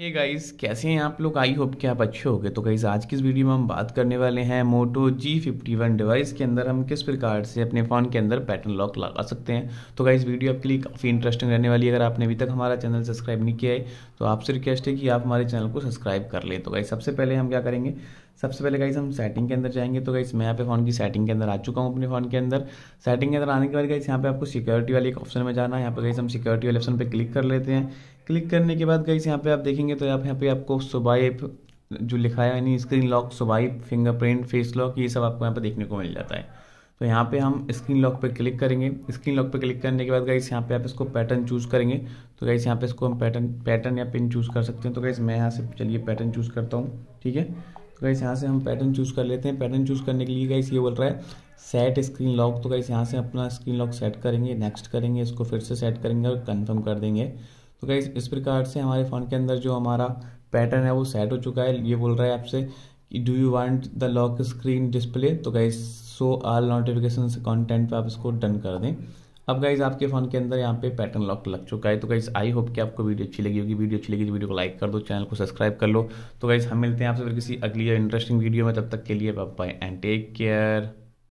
हे hey guys कैसे हैं आप लोग आई होप कि आप अच्छे होंगे तो गाइस आज की इस वीडियो में हम बात करने वाले हैं Moto G fifty one device के अंदर हम किस प्रकार से अपने फ़ोन के अंदर पैटर्न लॉक लगा सकते हैं तो गाइस वीडियो आपके लिए काफ़ी इंटरेस्टिंग रहने वाली है अगर आपने अभी तक हमारा चैनल सब्सक्राइब नहीं किया है तो आपसे रिक्वेस्ट है कि आप हमारे चैनल को सब्सक्राइब कर लें तो गाइस सबसे पहले हम क्या करेंगे सबसे पहले गाइस हम सेटिंग के अंदर जाएंगे तो गाइस मैं यहाँ पे फ़ोन की सेटिंग के अंदर आ चुका हूँ अपने फ़ोन के अंदर सेटिंग के अंदर आने के बाद गाइस यहाँ पे आपको सिक्योरिटी वाले एक ऑप्शन में जाना है यहाँ पे गाइस हम सिक्योरिटी वाले ऑप्शन पे क्लिक कर लेते हैं क्लिक करने के बाद गाइस यहाँ पे आप देखेंगे तो आप यहाँ पे आपको सुबाइप जो लिखा है यानी screen lock swipe fingerprint face lock ये सब आपको यहाँ पे देखने को मिल जाता है तो यहाँ पे हम स्क्रीन लॉक पे क्लिक करेंगे स्क्रीन लॉक पे क्लिक करने के बाद गाइस यहाँ पे आप इसको पैटर्न चूज़ करेंगे तो गाइस यहाँ पे इसको हम पैटर्न पैटर्न या पिन चूज़ कर सकते हैं तो गाइस मैं यहाँ से चलिए पैटर्न चूज़ करता हूँ ठीक है तो गाइस यहाँ से हम पैटर्न चूज़ कर लेते हैं पैटर्न चूज़ करने के लिए गाइस ये बोल रहा है सेट स्क्रीन लॉक तो गाइस यहाँ से अपना स्क्रीन लॉक सेट करेंगे नेक्स्ट करेंगे इसको फिर से सेट करेंगे और कन्फर्म कर देंगे तो गाइज इस प्रकार से हमारे फ़ोन के अंदर जो हमारा पैटर्न है वो सेट हो चुका है ये बोल रहा है आपसे कि do you want the lock screen display तो guys so all notification content पे आप इसको डन कर दें अब गाइज आपके फ़ोन के अंदर यहाँ पे पैटर्न लॉक लग चुका है तो गाइज आई होप कि आपको वीडियो अच्छी लगी होगी वीडियो अच्छी लगी तो वीडियो को लाइक कर दो चैनल को सब्सक्राइब कर लो तो गाइज हम मिलते हैं आपसे फिर किसी अगली इंटरेस्टिंग वीडियो में तब तक के लिए बाय एंड टेक केयर